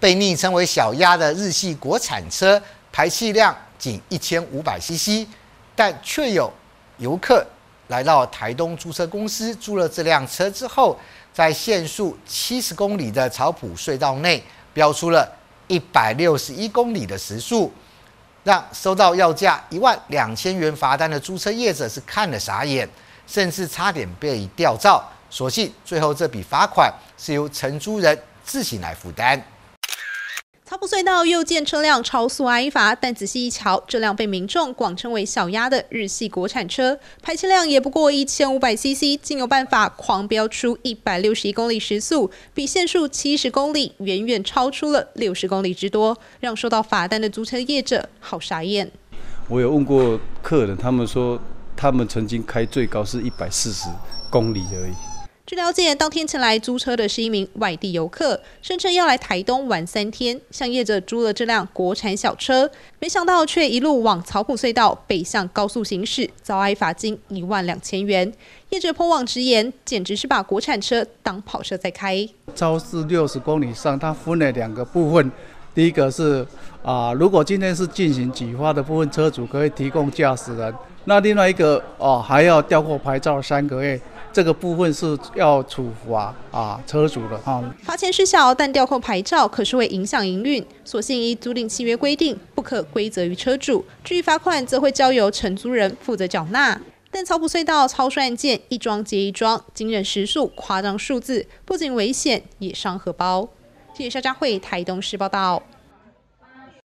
被昵称为“小鸭”的日系国产车，排气量仅一千五百 CC，但却有游客来到台东租车公司租了这辆车之后，在限速七十公里的草埔隧道内飙出了一百六十一公里的时速，让收到要价一万两千元罚单的租车业者是看了傻眼，甚至差点被吊照。所幸最后这笔罚款是由承租人自行来负担。隧道又见车辆超速挨罚，但仔细一瞧，这辆被民众广称为“小鸭”的日系国产车，排气量也不过一千五百 CC，竟有办法狂飙出一百六十一公里时速，比限速七十公里远远超出了六十公里之多，让收到罚单的租车业者好傻眼。我有问过客人，他们说他们曾经开最高是一百四十公里而已。据了解，当天前来租车的是一名外地游客，声称要来台东玩三天，向业者租了这辆国产小车，没想到却一路往草埔隧道北向高速行驶，遭挨罚金一万两千元。业者破网直言，简直是把国产车当跑车在开。超速六十公里上，它分了两个部分，第一个是啊，如果今天是进行举发的部分，车主可以提供驾驶人；那另外一个哦，还要调货牌照三个月。这个部分是要处罚啊车主的哈。罚钱失效，但吊扣牌照可是会影响营运。所幸依租赁契约规定，不可归责于车主。至于罚款，则会交由承租人负责缴纳。但草埔隧道超速案件一桩接一桩，惊人时速、夸张数字，不仅危险，也伤荷包。记者萧家慧，台东市报道。